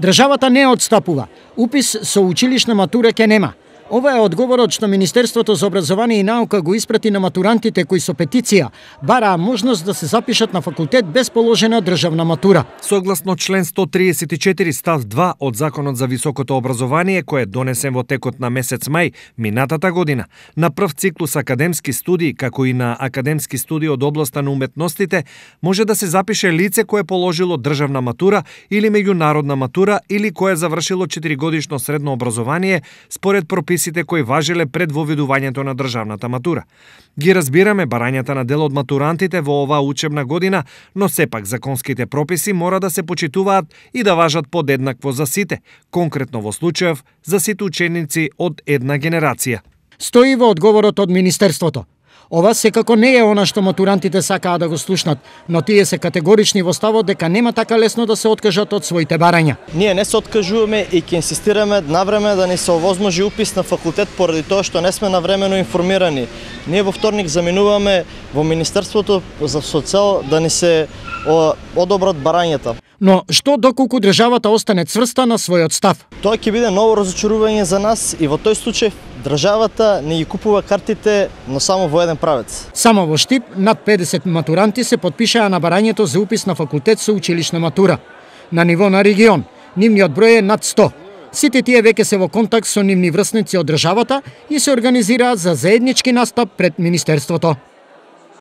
Државата не одстапува. Упис со училишна матура ке нема. Ова е одговорот што Министерството за образование и наука го испрати на матурантите кои со петиција бараа можност да се запишат на факултет без положена државна матура. Согласно член 134 став 2 од Законот за високото образование кој е донесен во текот на месец мај минатата година, на прв циклус академски студии како и на академски студии од областа на уметностите може да се запише лице кое положило државна матура или меѓународна матура или кое завршило 4 годишно средно образование според пропис прописите кои важеле пред воведувањето на државната матура. Ги разбираме барањата на дел од матурантите во оваа учебна година, но сепак законските прописи мора да се почитуваат и да важат подеднакво за сите, конкретно во случаев за сите ученици од една генерација. Стои во одговорот од Министерството. Ова секако не е она што матурантите сакаа да го слушнат, но тие се категорични во ставот дека нема така лесно да се откажат од своите барања. Ние не се откажуваме и ќе инсистираме на време да не се овозможи упис на факултет поради тоа што не сме навремено информирани. Ние во вторник заминуваме во Министерството за социјал да не се одобрат барањата. Но што доколку државата остане цврста на својот став? Тоа ќе биде ново разочарување за нас и во тој случај државата не ги купува картите, но само во еден правец. Само во Штип над 50 матуранти се подпишаа на барањето за упис на факултет со училишна матура. На ниво на регион, нивниот број е над 100. Сите тие веќе се во контакт со нивни врсници од државата и се организираат за заеднички настап пред Министерството.